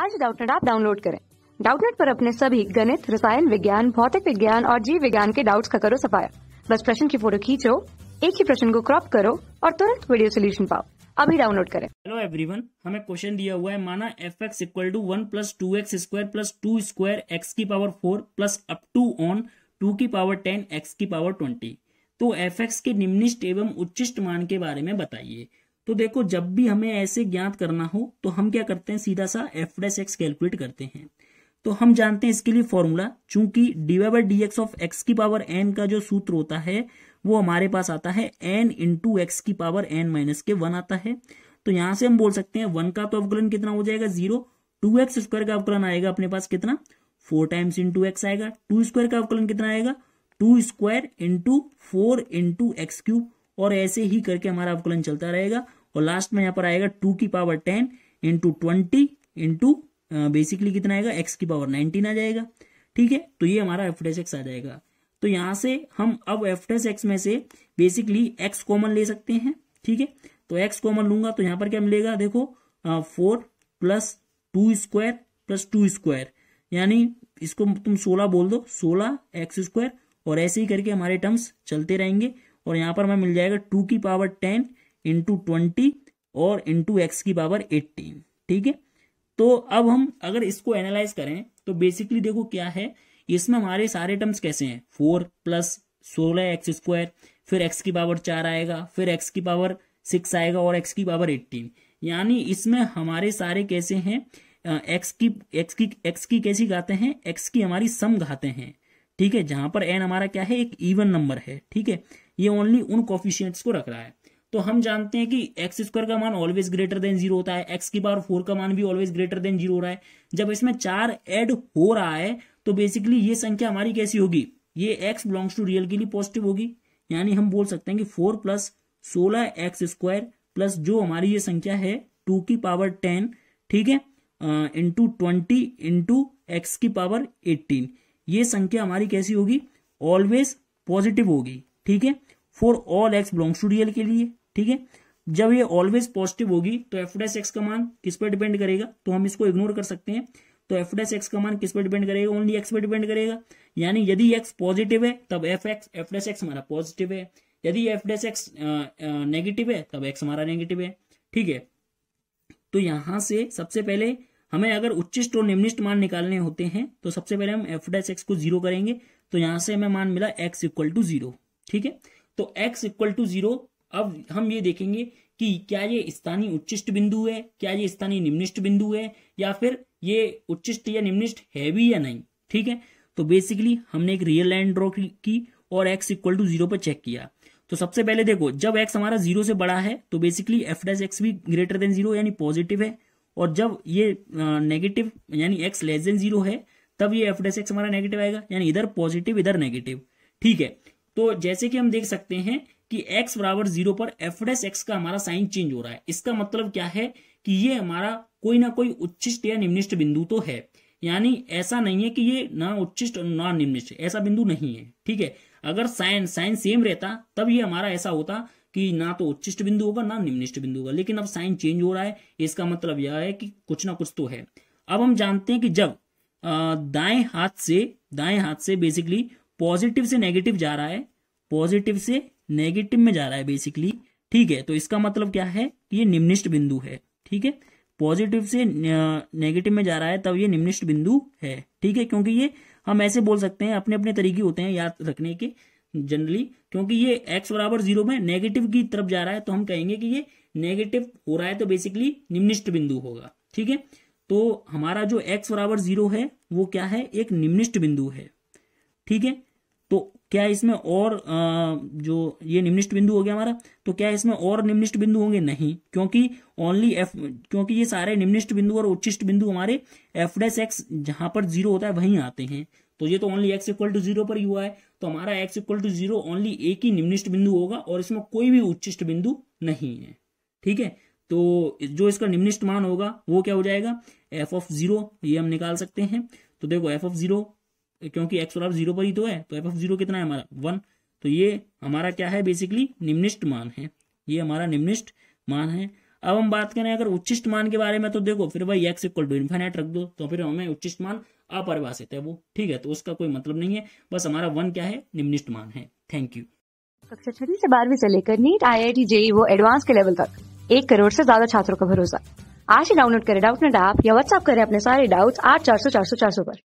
आज डाउटनेट आप डाउनलोड करें डाउटनेट पर अपने सभी गणित रसायन विज्ञान भौतिक विज्ञान और जीव विज्ञान के डाउट्स का करो सफाया बस प्रश्न की फोटो खींचो एक ही प्रश्न को क्रॉप करो और तुरंत वीडियो सोल्यूशन पाओ अभी डाउनलोड करें हेलो एवरीवन हमें क्वेश्चन दिया हुआ है माना F X equal to one plus two X square plus two square X की power four plus up to on two की पावर टेन एक्स की पावर ट्वेंटी तो एफ एक्स के निम्निष्ट एवं उच्चिष्ट मान के बारे में बताइए तो देखो जब भी हमें ऐसे ज्ञात करना हो तो हम क्या करते हैं सीधा सा एफ डेस एक्स कैलकुलेट करते हैं तो हम जानते हैं इसके लिए फॉर्मूला चूंकि D Y by D X of X की पावर एन का जो सूत्र होता है वो हमारे पास आता है एन इंटू एक्स की पावर एन माइनस के वन आता है तो यहां से हम बोल सकते हैं वन का तो अवकलन कितना हो जाएगा जीरो टू एक्स स्क्वायर का अवकलन आएगा अपने पास कितना फोर टाइम्स इंटू एक्स आएगा टू स्क्वायर का अवकलन कितना आएगा two square into four into X cube और ऐसे ही करके हमारा अवकलन चलता रहेगा और लास्ट में यहाँ पर आएगा टू की power ten into twenty into basically कितना आएगा एक्स की पावर नाइनटीन आ जाएगा ठीक है तो ये हमारा एफ डेस एक्स आ जाएगा तो यहाँ से हम अब एफ डेस एक्स में से बेसिकली एक्स कॉमन ले सकते हैं ठीक है तो एक्स कॉमन लूंगा तो यहाँ पर क्या मिलेगा देखो four plus two square plus two square यानी इसको तुम सोलह बोल दो सोलह एक्स स्क्वायर और ऐसे ही करके हमारे टर्म्स चलते रहेंगे और यहाँ पर हमें मिल जाएगा टू की पावर टेन इंटू ट्वेंटी और इंटू एक्स की पावर एट्टीन ठीक है तो अब हम अगर इसको एनालाइज करें तो बेसिकली देखो क्या है इसमें हमारे सारे टर्म्स कैसे हैं फोर प्लस सोलह एक्स स्क्वायर फिर एक्स की पावर चार आएगा फिर एक्स की पावर सिक्स आएगा और एक्स की पावर एट्टीन यानी इसमें हमारे सारे कैसे हैं एक्स की एक्स की एक्स की कैसी गाते हैं एक्स की हमारी सम गाते हैं ठीक है जहां पर एन हमारा क्या है एक इवन नंबर है ठीक है ये ओनली उन कॉफिशियंट्स को रख रहा है तो हम जानते हैं कि एक्स स्क्वायर का मान ऑलवेज ग्रेटर देन जीरो होता है एक्स की बार फोर का मान भी ऑलवेज ग्रेटर देन जीरो रहा है जब इसमें चार एड हो रहा है तो बेसिकली ये संख्या हमारी कैसी होगी ये एक्स बिलोंग्स टू रियल के लिए पॉजिटिव होगी यानी हम बोल सकते हैं कि फोर प्लस सोलह एक्स स्क्वायर प्लस जो हमारी ये संख्या है टू की पावर टेन ठीक है इंटू ट्वेंटी इंटू एक्स की पावर एट्टीन ये संख्या हमारी कैसी होगी ऑलवेज पॉजिटिव होगी ठीक है for all x belongs to real के लिए ठीक है जब ये ऑलवेज पॉजिटिव होगी तो एफ डेस एक्स का मान किस पर डिपेंड करेगा तो हम इसको इग्नोर कर सकते हैं तो एफ डेस एक्स का मान किस पर डिपेंड करेगा ओनली एक्स पर डिपेंड करेगा यानी यदि एक्स पॉजिटिव है तब f x f dash x हमारा पॉजिटिव है यदि एफ डेस एक्स नेगेटिव है तब एक्स हमारा नेगेटिव है ठीक है तो यहां से सबसे पहले हमें अगर उच्चिष्ट और निम्निष्ट मान निकालने होते हैं तो सबसे पहले हम एफ डेस एक्स को जीरो करेंगे तो यहां से हमें मान मिला एक्स इक्वल टू जीरो ठीक है तो x इक्वल टू जीरो अब हम ये देखेंगे कि क्या ये स्थानीय उच्चिष्ट बिंदु है क्या ये स्थानीय निम्निष्ट बिंदु है या फिर ये उच्चिष्ट या निम्निष्ट है भी या नहीं ठीक है तो बेसिकली हमने एक रियल लाइन ड्रॉ की और x इक्वल टू जीरो पर चेक किया तो सबसे पहले देखो जब x हमारा जीरो से बड़ा है तो बेसिकली एफ डैस एक्स भी ग्रेटर देन जीरो यानी पॉजिटिव है और जब ये नेगेटिव यानी x लेस देन जीरो है तब ये एफ डैस एक्स हमारा नेगेटिव आएगा यानी इधर पॉजिटिव इधर नेगेटिव ठीक है तो जैसे कि हम देख सकते हैं कि x बराबर जीरो पर एफ एक्स का हमारा साइन चेंज हो रहा है इसका मतलब क्या है कि ये हमारा कोई ना कोई उच्चिष्ट या निम्निष्ट बिंदु तो है यानी ऐसा नहीं है कि ये ना उच्चिष्ट ना निम्निष्ट ऐसा बिंदु नहीं है ठीक है अगर साइन साइन सेम रहता तब ये हमारा ऐसा होता कि ना तो उच्चिष्ट बिंदु होगा ना निम्निष्ट बिंदु होगा लेकिन अब साइन चेंज हो रहा है इसका मतलब यह है कि कुछ ना कुछ तो है अब हम जानते हैं कि जब दाएं हाथ से दाएं हाथ से बेसिकली पॉजिटिव से नेगेटिव जा रहा है पॉजिटिव से नेगेटिव में जा रहा है बेसिकली ठीक है तो इसका मतलब क्या है कि ये निम्निष्ट बिंदु है ठीक है पॉजिटिव से नेगेटिव में जा रहा है तब ये निम्निष्ट बिंदु है ठीक है क्योंकि ये हम ऐसे बोल सकते हैं अपने अपने तरीके होते हैं याद रखने के जनरली क्योंकि ये एक्स बराबर जीरो में नेगेटिव की तरफ जा रहा है तो हम कहेंगे कि ये नेगेटिव हो रहा है तो बेसिकली निम्निष्ट बिंदु होगा ठीक है तो हमारा जो एक्स बराबर जीरो है वो क्या है एक निम्निष्ट बिंदु है ठीक है तो क्या इसमें और जो ये निम्निष्ट बिंदु हो गया हमारा तो क्या इसमें और निम्निष्ट बिंदु होंगे नहीं क्योंकि ओनली एफ क्योंकि ये सारे निम्निष्ट बिंदु और उच्चिष्ट बिंदु हमारे एफ डेस एक्स जहां पर जीरो होता है वहीं आते हैं तो ये तो only x equal to zero पर ही हुआ है तो हमारा x equal to zero only एक ही निम्निष्ट बिंदु होगा और इसमें कोई भी उच्चिष्ट बिंदु नहीं है ठीक है तो जो इसका निम्निष्ट मान होगा वो क्या हो जाएगा एफ ऑफ जीरो ये हम निकाल सकते हैं तो देखो एफ ऑफ जीरो क्योंकि एक्स और जीरो पर ही तो है तो एफ एफ जीरो कितना है हमारा वन तो ये हमारा क्या है बेसिकली निम्निष्ट मान है ये हमारा निम्निष्ट मान है अब हम बात करें अगर उच्चिष्ट मान के बारे में तो देखो फिर भाई एक्स इक्वल टू इन्फाइनाइट रख दो तो फिर हमें उच्चिष्ट मान अपरिभाषित है वो ठीक है तो उसका कोई मतलब नहीं है बस हमारा वन क्या है निम्निष्ट मान है थैंक यू कक्षा छठी से बारहवीं से लेकर NEET I I T JEE वो एडवांस के लेवल तक एक करोड़ से ज्यादा छात्रों का भरोसा आज ही डाउनलोड करें डाउट नेट ऐप या व्हाट्सएप करें अपने सारे डाउट्स आठ चार सौ चार सौ चार सौ पर